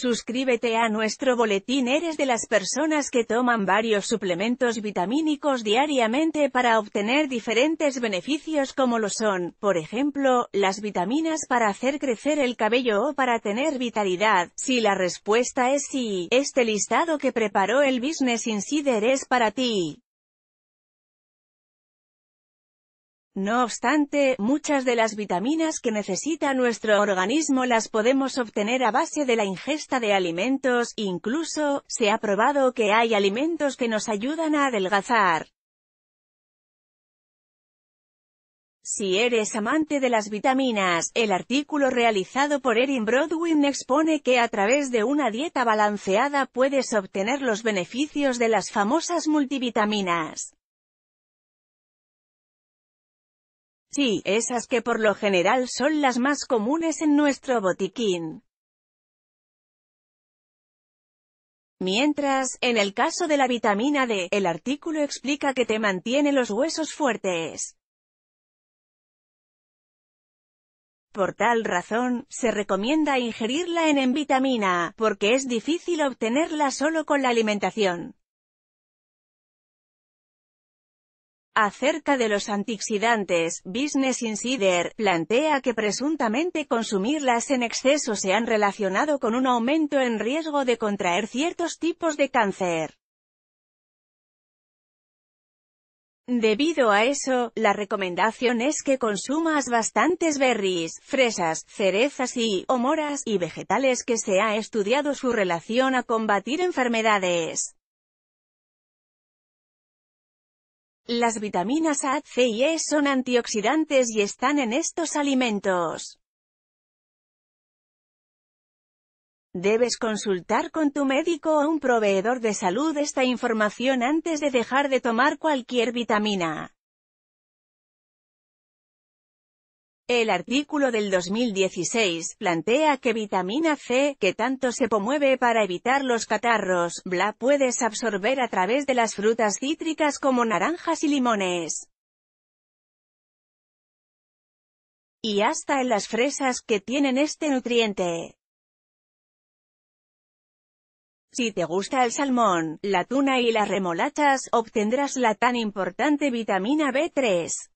Suscríbete a nuestro boletín Eres de las personas que toman varios suplementos vitamínicos diariamente para obtener diferentes beneficios como lo son, por ejemplo, las vitaminas para hacer crecer el cabello o para tener vitalidad. Si la respuesta es sí, este listado que preparó el Business Insider es para ti. No obstante, muchas de las vitaminas que necesita nuestro organismo las podemos obtener a base de la ingesta de alimentos, incluso, se ha probado que hay alimentos que nos ayudan a adelgazar. Si eres amante de las vitaminas, el artículo realizado por Erin Broadwin expone que a través de una dieta balanceada puedes obtener los beneficios de las famosas multivitaminas. Sí, esas que por lo general son las más comunes en nuestro botiquín. Mientras, en el caso de la vitamina D, el artículo explica que te mantiene los huesos fuertes. Por tal razón, se recomienda ingerirla en, en vitamina porque es difícil obtenerla solo con la alimentación. Acerca de los antioxidantes, Business Insider plantea que presuntamente consumirlas en exceso se han relacionado con un aumento en riesgo de contraer ciertos tipos de cáncer. Debido a eso, la recomendación es que consumas bastantes berries, fresas, cerezas y, o moras, y vegetales que se ha estudiado su relación a combatir enfermedades. Las vitaminas A, C y E son antioxidantes y están en estos alimentos. Debes consultar con tu médico o un proveedor de salud esta información antes de dejar de tomar cualquier vitamina. El artículo del 2016 plantea que vitamina C, que tanto se promueve para evitar los catarros, bla puedes absorber a través de las frutas cítricas como naranjas y limones. Y hasta en las fresas que tienen este nutriente. Si te gusta el salmón, la tuna y las remolachas, obtendrás la tan importante vitamina B3.